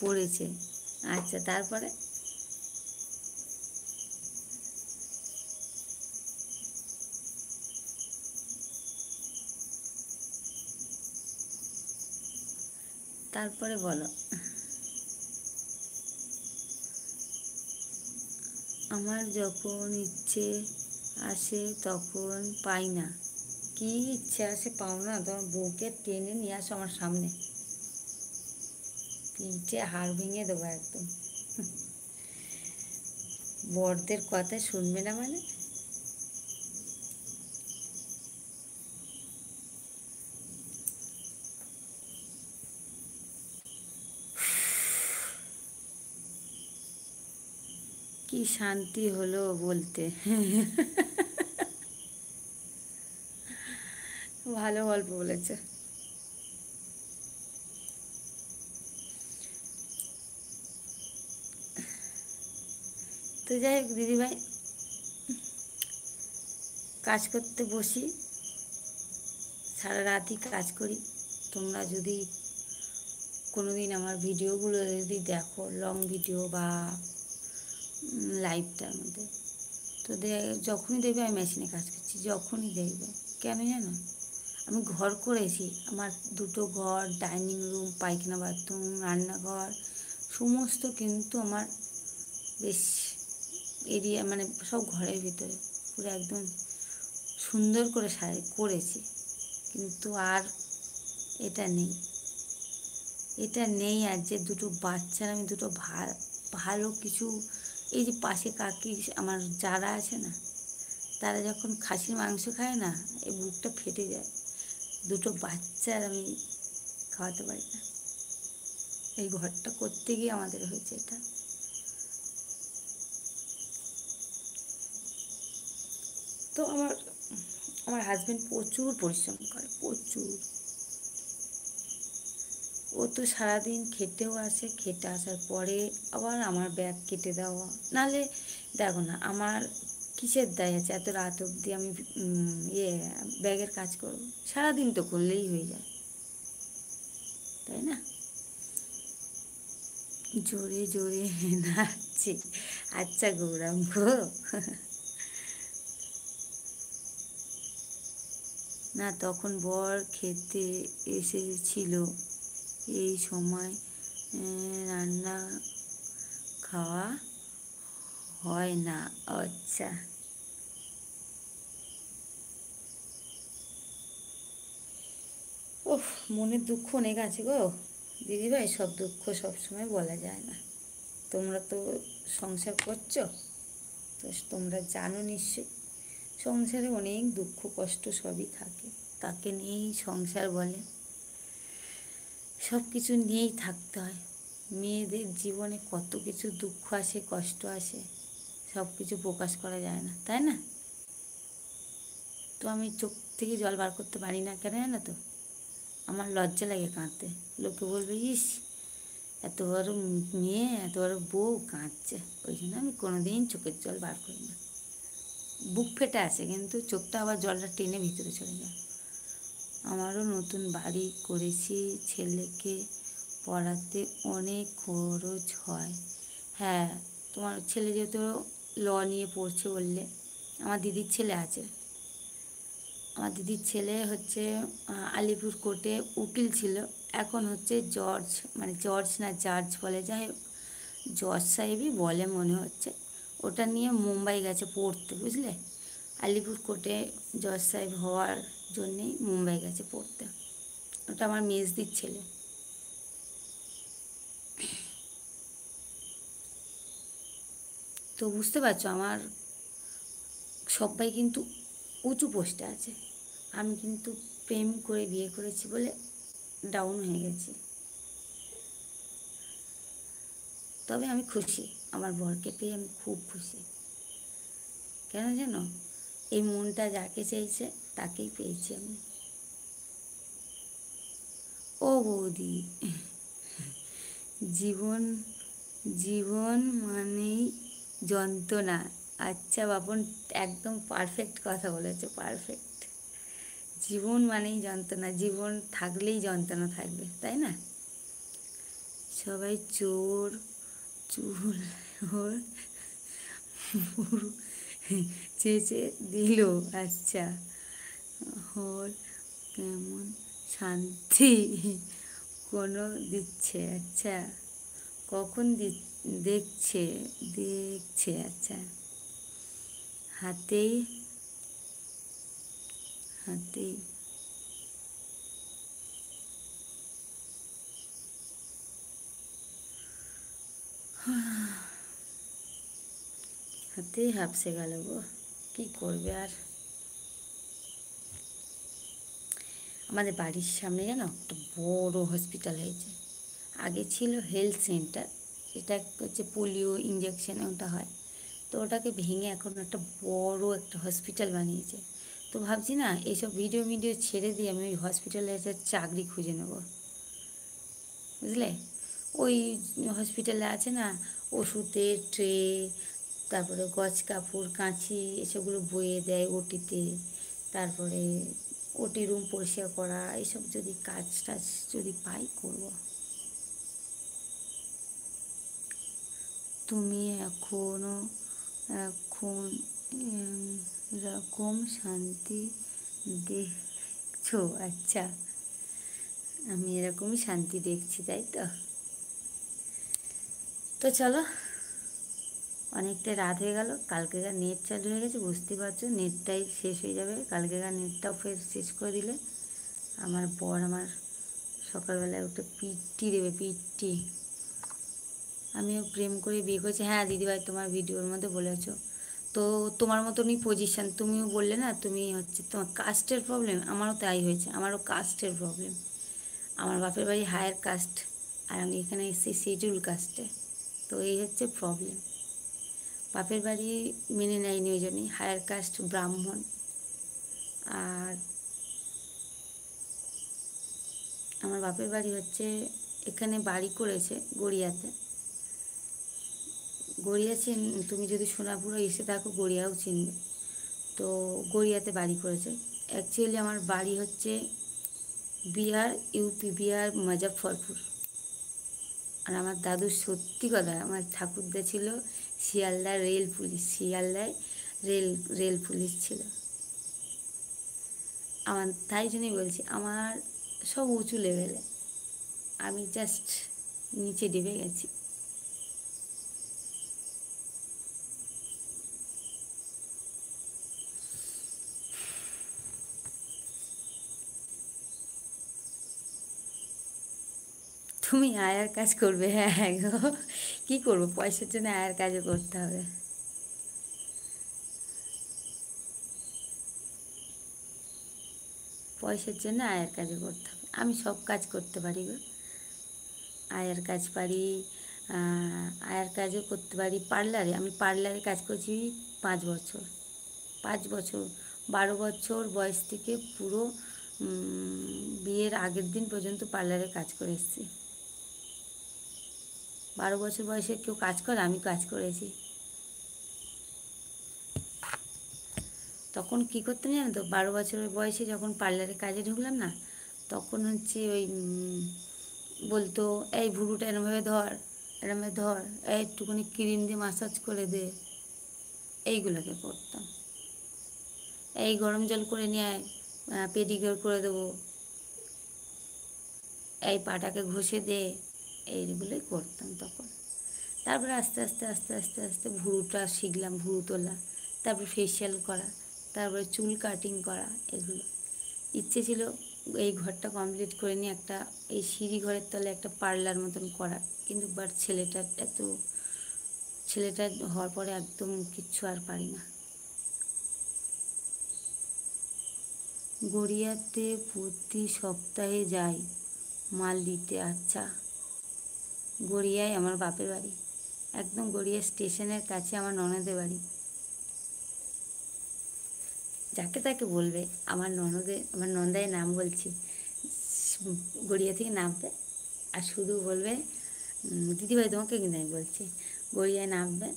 পড়েছে আচ্ছা তারপরে তারপরে বলো আমার যখন ইচ্ছে আসে তখন পাই না কি ইচ্ছে আসে পাও না তোমার বউকে টেনে নিয়ে আসো আমার সামনে পিঠে হাড় ভেঙে দেবো একদম বড়দের কথা শুনবে না মানে কি শান্তি হলো বলতে ভালো গল্প বলেছে তো যাই হোক দিদিভাই কাজ করতে বসি সারা রাতই কাজ করি তোমরা যদি কোনোদিন আমার ভিডিওগুলো যদি দেখো লং ভিডিও বা লাইফটার মধ্যে তো যখনই দেখবে আমি মেশিনে কাজ করছি যখনই দেখবে কেন জানো আমি ঘর করেছি আমার দুটো ঘর ডাইনিং রুম পায়খানা বাথরুম রান্নাঘর সমস্ত কিন্তু আমার বেশ এরিয়া মানে সব ঘরের ভিতরে পুরো একদম সুন্দর করে সারি করেছি কিন্তু আর এটা নেই এটা নেই আর যে দুটো বাচ্চার আমি দুটো ভালো কিছু এই যে পাশে কাকি আমার যারা আছে না তারা যখন খাসির মাংস খায় না এই বুকটা ফেটে যায় দুটো বাচ্চার আমি খাওয়াতে পারি না এই ঘরটা করতে গিয়ে আমাদের হয়েছে এটা তো আমার আমার হাজব্যান্ড প্রচুর পরিশ্রম করে প্রচুর ও তো সারাদিন খেতেও আসে খেতে আসার পরে আবার আমার ব্যাগ কেটে দেওয়া নালে দেখো না আমার কিসের দায় আছে এত রাত অবধি আমি ইয়ে ব্যাগের কাজ করব সারাদিন তো করলেই হয়ে যায় তাই না জোরে জোরে নাচছি আচ্ছা গৌরাম গো না তখন বর খেতে এসেছিল এই সময় রান্না খাওয়া হয় না আচ্ছা ওহ মনের দুঃখ অনেক আছে গো দিদিভাই সব দুঃখ সবসময় বলা যায় না তোমরা তো সংসার করছো তো তোমরা জানো নিশ্চয়ই সংসারে অনেক দুঃখ কষ্ট সবই থাকে তাকে নিয়েই সংসার বলে সব কিছু নিয়েই থাকতে হয় মেয়েদের জীবনে কত কিছু দুঃখ আসে কষ্ট আসে সব কিছু প্রকাশ করা যায় না তাই না তো আমি চোখ থেকে জল বার করতে পারি না কেন না তো আমার লজ্জা লাগে কাঁদতে লোকে বলবে ইস এত বড় মেয়ে এত বড় বউ কাঁদছে ওই জন্য আমি কোনোদিন চোখের জল বার করি না বুক ফেটে আসে কিন্তু চোখটা আবার জলটা টেনে ভিতরে চলে যায় আমারও নতুন বাড়ি করেছি ছেলেকে পড়াতে অনেক খরচ হয় হ্যাঁ তোমার ছেলে যেহেতু ল নিয়ে পড়ছে বললে আমার দিদির ছেলে আছে আমার দিদির ছেলে হচ্ছে আলিপুর কোর্টে উকিল ছিল এখন হচ্ছে জর্জ মানে জর্জ না জার্জ বলে যাই হোক জর্জ সাহেবই বলে মনে হচ্ছে ওটা নিয়ে মুম্বাই গেছে পড়তে বুঝলে আলিপুর কোর্টে জর্জ সাহেব হওয়ার জন্যেই মুম্বাই গেছে পড়তে ওটা আমার মেজদির ছেলে তো বুঝতে পারছো আমার সবাই কিন্তু উঁচু পোস্টে আছে আমি কিন্তু প্রেম করে বিয়ে করেছি বলে ডাউন হয়ে গেছি তবে আমি খুশি আমার বরকে পেয়ে আমি খুব খুশি কেন জানো এই মনটা যাকে চাইছে তাকেই পেয়েছি আমি ও বৌদি জীবন জীবন মানেই যন্ত্রণা আচ্ছা বাপন একদম পারফেক্ট কথা বলেছে পারফেক্ট জীবন মানেই যন্ত্রণা জীবন থাকলেই যন্ত্রণা থাকবে তাই না সবাই চোর চুল ওর চেঁচে দিল আচ্ছা হল কেমন শান্তি কোনো দিচ্ছে আচ্ছা কখন দেখছে দেখছে আচ্ছা হাতেই হাতেই হাতেই হাফসে গেল গো কী করবে আর আমাদের বাড়ির সামনে যেন একটা বড় হসপিটাল হয়েছে আগে ছিল হেলথ সেন্টার সেটা হচ্ছে পোলিও ইঞ্জেকশন ওটা হয় তো ওটাকে ভেঙে এখন একটা বড় একটা হসপিটাল বানিয়েছে তো ভাবছি না এইসব ভিডিও মিডিও ছেড়ে দিয়ে আমি ওই হসপিটালে একটা চাকরি খুঁজে নেব বুঝলে ওই হসপিটালে আছে না ওষুধের ট্রে তারপরে গছ কাপড় কাঁচি এসবগুলো বয়ে দেয় ওটিতে তারপরে ওটি রুম পরিষ্কার করা এইসব যদি কাজ টাজ যদি পাই করব তুমি এখনও এখন রকম শান্তি দেখছ আচ্ছা আমি এরকমই শান্তি দেখছি তাই তো তো চলো অনেকটা রাত হয়ে গেল কালকেকার নেট চালু হয়ে গেছে বুঝতে পারছো নেটটাই শেষ হয়ে যাবে কালকেকার নেটটাও ফের শেষ করে দিলে আমার বর আমার সকালবেলায় উঠে পিটটি দেবে পিটটি আমিও প্রেম করে বিয়ে করেছি হ্যাঁ দিদিভাই তোমার ভিডিওর মধ্যে বলেছো তো তোমার মতনই পজিশান তুমিও বললে না তুমি হচ্ছে তোমার কাস্টের প্রবলেম আমারও তাই হয়েছে আমারও কাস্টের প্রবলেম আমার বাপের বাড়ি হায়ার কাস্ট আর আমি এখানে এসেছি শিডিউল কাস্টে তো এই হচ্ছে প্রবলেম বাপের বাড়ি মেনে নেয়নি ওই জন্যই হায়ার কাস্ট ব্রাহ্মণ আর আমার বাপের বাড়ি হচ্ছে এখানে বাড়ি করেছে গড়িয়াতে গড়িয়া চিন তুমি যদি সোনাপুরে এসে থাকো গড়িয়াও চিনবে তো গড়িয়াতে বাড়ি করেছে অ্যাকচুয়ালি আমার বাড়ি হচ্ছে বিহার ইউপি বিহার মুজফরপুর আর আমার দাদু সত্যি কথা আমার ঠাকুরদা ছিল শিয়ালদা রেল পুলিশ শিয়ালদায় রেল রেল পুলিশ ছিল আমার তাই জন্যই বলছি আমার সব উঁচু লেভেলে আমি জাস্ট নিচে ডেবে গেছি তুমি আয়ার কাজ করবে হ্যাঁ, হ্যাঁ গো কী করবো পয়সার জন্য আয়ার কাজও করতে হবে পয়সার জন্য আয়ের কাজও করতে হবে আমি সব কাজ করতে পারি গো আয়ের কাজ পারি আয়ার কাজও করতে পারি পার্লারে আমি পার্লারে কাজ করছি পাঁচ বছর পাঁচ বছর বারো বছর বয়স থেকে পুরো বিয়ের আগের দিন পর্যন্ত পার্লারে কাজ করে এসেছি বারো বছর বয়সে কেউ কাজ করে আমি কাজ করেছি তখন কি করতাম জানো তো বারো বছর বয়সে যখন পার্লারে কাজে ঢুকলাম না তখন হচ্ছে ওই বলতো এই ভুরুটা এরমভাবে ধর এরমভাবে ধর এই একটুখানি ক্রিম দিয়ে মাসাজ করে দে এইগুলোকে করতাম এই গরম জল করে নিয়ে পেডিগর করে দেবো এই পাটাকে ঘষে দে এইগুলোই করতাম তখন তারপরে আস্তে আস্তে আস্তে আস্তে আস্তে ভুরুটা শিখলাম ভুরু তোলা তারপর ফেসিয়াল করা তারপরে চুল কাটিং করা এগুলো ইচ্ছে ছিল এই ঘরটা কমপ্লিট করে নিয়ে একটা এই সিঁড়ি ঘরের তলে একটা পার্লার মতন করা কিন্তু বাট ছেলেটার এত ছেলেটা হওয়ার পরে একদম কিচ্ছু আর পারি না গড়িয়াতে প্রতি সপ্তাহে যাই মাল দিতে আচ্ছা গড়িয়ায় আমার বাপের বাড়ি একদম গড়িয়া স্টেশনের কাছে আমার ননদের বাড়ি যাকে তাকে বলবে আমার ননদে আমার নন্দায় নাম বলছি গড়িয়া থেকে নামবে আর শুধু বলবে দিদিভাই তোমাকে কিন্তু আমি বলছি গড়িয়ায় নামবে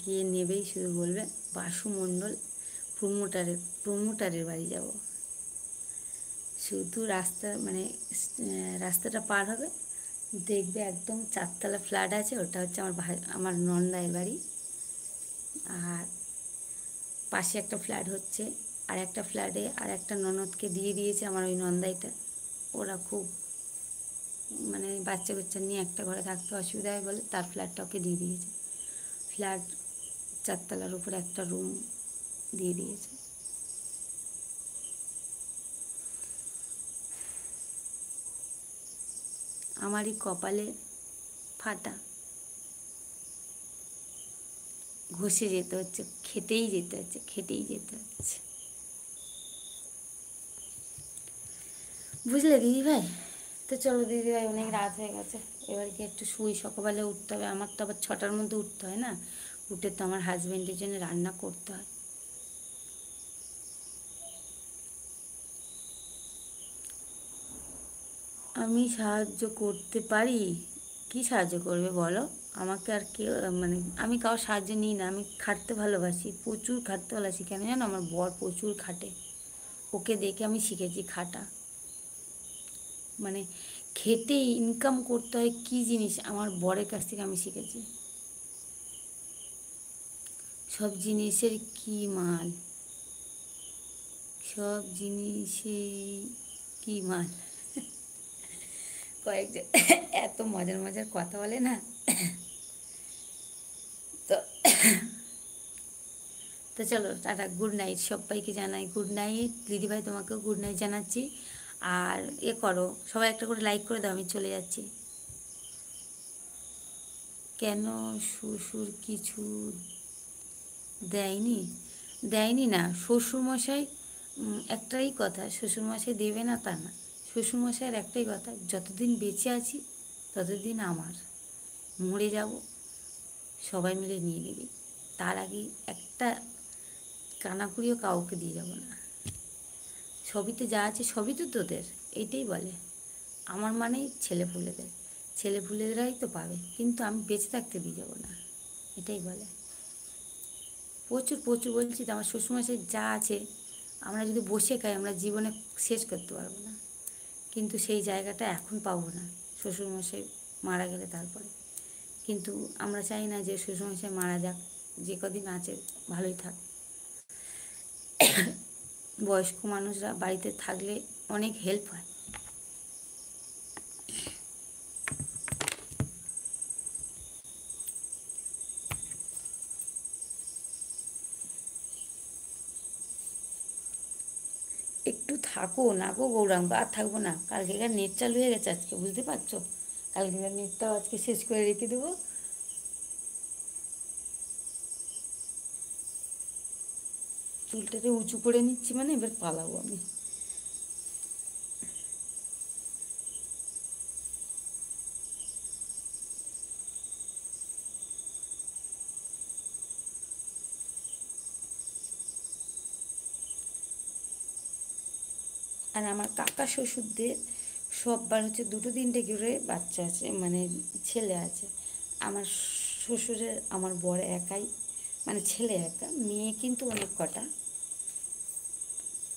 গিয়ে নেবেই শুধু বলবে বাসু মণ্ডল প্রমোটারের প্রমোটারের বাড়ি যাব শুধু রাস্তা মানে রাস্তাটা পার হবে দেখবে একদম চারতলা ফ্ল্যাট আছে ওটা হচ্ছে আমার আমার নন্দায়ের বাড়ি আর পাশে একটা ফ্ল্যাট হচ্ছে আর একটা ফ্ল্যাটে আর একটা ননদকে দিয়ে দিয়েছে আমার ওই নন্দাইটা ওরা খুব মানে বাচ্চা বাচ্চা নিয়ে একটা ঘরে থাকতে অসুবিধা হয় বলে তার ফ্ল্যাটটা ওকে দিয়ে দিয়েছে ফ্ল্যাট চারতলার উপরে একটা রুম দিয়ে দিয়েছে আমারই কপালে ফাটা ঘষে যেতে হচ্ছে খেতেই যেতে হচ্ছে খেতেই যেতে হচ্ছে বুঝলে দিদিভাই তো চলো দিদিভাই অনেক রাত হয়ে গেছে এবার কি একটু শুই সকালবেলা উঠতে হবে আমার তো আবার ছটার মধ্যে উঠতে হয় না উঠে তো আমার হাজব্যান্ডের জন্য রান্না করতে হয় আমি সাহায্য করতে পারি কি সাহায্য করবে বলো আমাকে আর কেউ মানে আমি কারোর সাহায্য নিই না আমি খাটতে ভালোবাসি প্রচুর খাটতে ভালোবাসি কেন জানো আমার বর প্রচুর খাটে ওকে দেখে আমি শিখেছি খাটা মানে খেটে ইনকাম করতে হয় কি জিনিস আমার বরের কাছ থেকে আমি শিখেছি সব জিনিসের কি মাল সব জিনিসেই কি মাল কয়েকজন এত মজার মজার কথা বলে না তো তো চলো টাটা গুড নাইট সবাইকে জানাই গুড নাইট দিদিভাই তোমাকেও গুড নাইট জানাচ্ছি আর এ করো সবাই একটা করে লাইক করে দাও আমি চলে যাচ্ছি কেন শ্বশুর কিছু দেয়নি দেয়নি না শ্বশুরমশাই একটাই কথা শ্বশুরমশাই দেবে না তা না শ্বশুরমশাইয়ের একটাই কথা যতদিন বেঁচে আছি ততদিন আমার মরে যাব সবাই মিলে নিয়ে নিবি তার আগে একটা কানাকুড়িও কাউকে দিয়ে যাব না সবই তো যা আছে সবই তো তোদের এইটাই বলে আমার মানেই ছেলে ফুলেদের ছেলে ফুলেদেরাই তো পাবে কিন্তু আমি বেঁচে থাকতে দিয়ে যাবো না এটাই বলে প্রচুর প্রচুর বলছি তো আমার শ্বশুরমশাই যা আছে আমরা যদি বসে খাই আমরা জীবনে শেষ করতে পারবো না কিন্তু সেই জায়গাটা এখন পাবো না শ্বশুরমশাই মারা গেলে তারপরে কিন্তু আমরা চাই না যে শ্বশুরমশাই মারা যাক যে কদিন আছে ভালোই থাক বয়স্ক মানুষরা বাড়িতে থাকলে অনেক হেল্প হয় থাকো না গো গৌরাঙ্গ আর থাকবো না কালকেকার নেট চালু হয়ে গেছে আজকে বুঝতে পারছো কালকেকার নেটটাও আজকে শেষ করে রেখে দেবো চুলটাকে উঁচু করে নিচ্ছি মানে এবার পালাবো আমি আর আমার কাকা শ্বশুরদের সববার হচ্ছে দুটো তিনটে করে বাচ্চা আছে মানে ছেলে আছে আমার শ্বশুরের আমার বর একাই মানে ছেলে একা মেয়ে কিন্তু অনেক কটা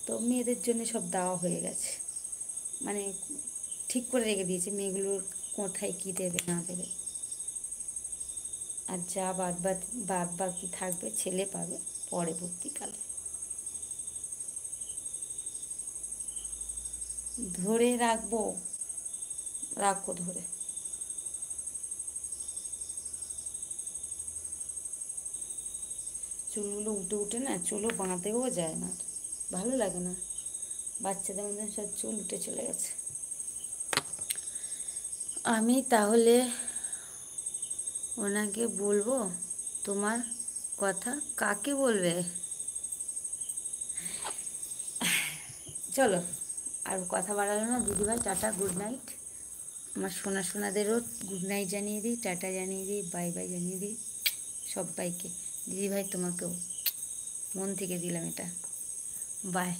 তো মেয়েদের জন্য সব দেওয়া হয়ে গেছে মানে ঠিক করে রেখে দিয়েছে মেয়েগুলোর কোথায় কী দেবে না দেবে আর যা বাদ বাদ বাদ বাকি থাকবে ছেলে পাবে পরবর্তীকালে ধরে রাখবো রাখো ধরে চুলগুলো উঠে উঠে না চুলও বাঁধেও যায় না ভালো লাগে না বাচ্চাদের মধ্যে সব চুল উঠে চলে গেছে আমি তাহলে ওনাকে বলবো তোমার কথা কাকে বলবে চলো আর কথা বাড়ালো না দিদিভাই টাটা গুড নাইট আমার সোনা সোনাদেরও গুড নাইট জানিয়ে দিই টাটা জানিয়ে দিই বাই বাই জানিয়ে দিই দিদি দিদিভাই তোমাকেও মন থেকে দিলাম এটা বাই